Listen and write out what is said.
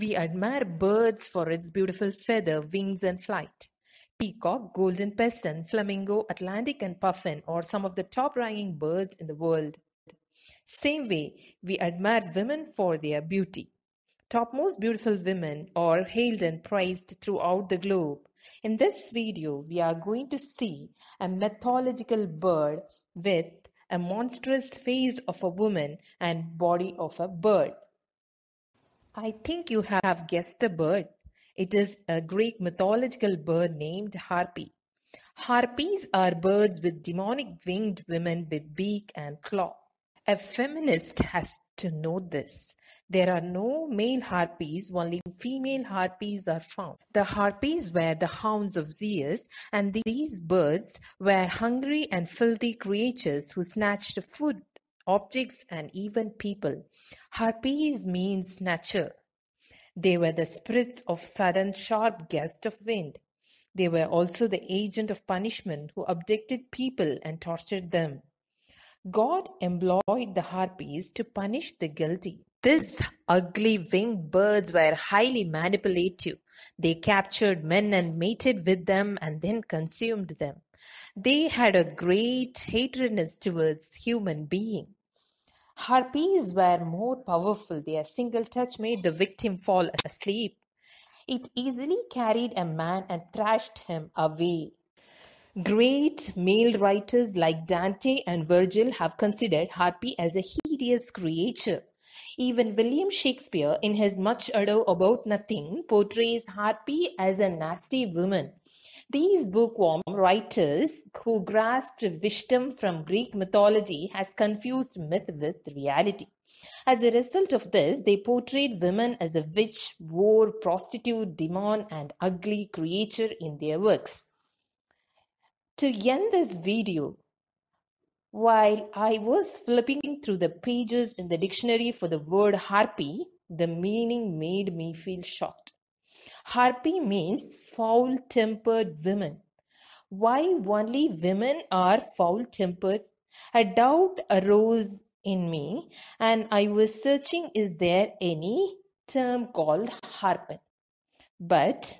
We admire birds for its beautiful feather, wings and flight. Peacock, golden pheasant, flamingo, Atlantic and puffin are some of the top-ranking birds in the world. Same way, we admire women for their beauty. Topmost beautiful women are hailed and praised throughout the globe. In this video, we are going to see a mythological bird with a monstrous face of a woman and body of a bird. I think you have guessed the bird. It is a Greek mythological bird named Harpy. Harpies are birds with demonic winged women with beak and claw. A feminist has to know this. There are no male harpies, only female harpies are found. The harpies were the hounds of Zeus, and these birds were hungry and filthy creatures who snatched food objects, and even people. Harpies means snatcher. They were the spirits of sudden sharp gusts of wind. They were also the agent of punishment who abducted people and tortured them. God employed the harpies to punish the guilty. These ugly winged birds were highly manipulative. They captured men and mated with them and then consumed them. They had a great hatredness towards human being. Harpies were more powerful; their single touch made the victim fall asleep. It easily carried a man and thrashed him away. Great male writers like Dante and Virgil have considered Harpy as a hideous creature. Even William Shakespeare, in his Much Ado About Nothing, portrays Harpy as a nasty woman. These bookworm writers who grasped wisdom from Greek mythology has confused myth with reality. As a result of this, they portrayed women as a witch, war prostitute, demon, and ugly creature in their works. To end this video, while I was flipping through the pages in the dictionary for the word harpy, the meaning made me feel shocked. Harpy means foul tempered women. Why only women are foul tempered? A doubt arose in me, and I was searching is there any term called harpen? But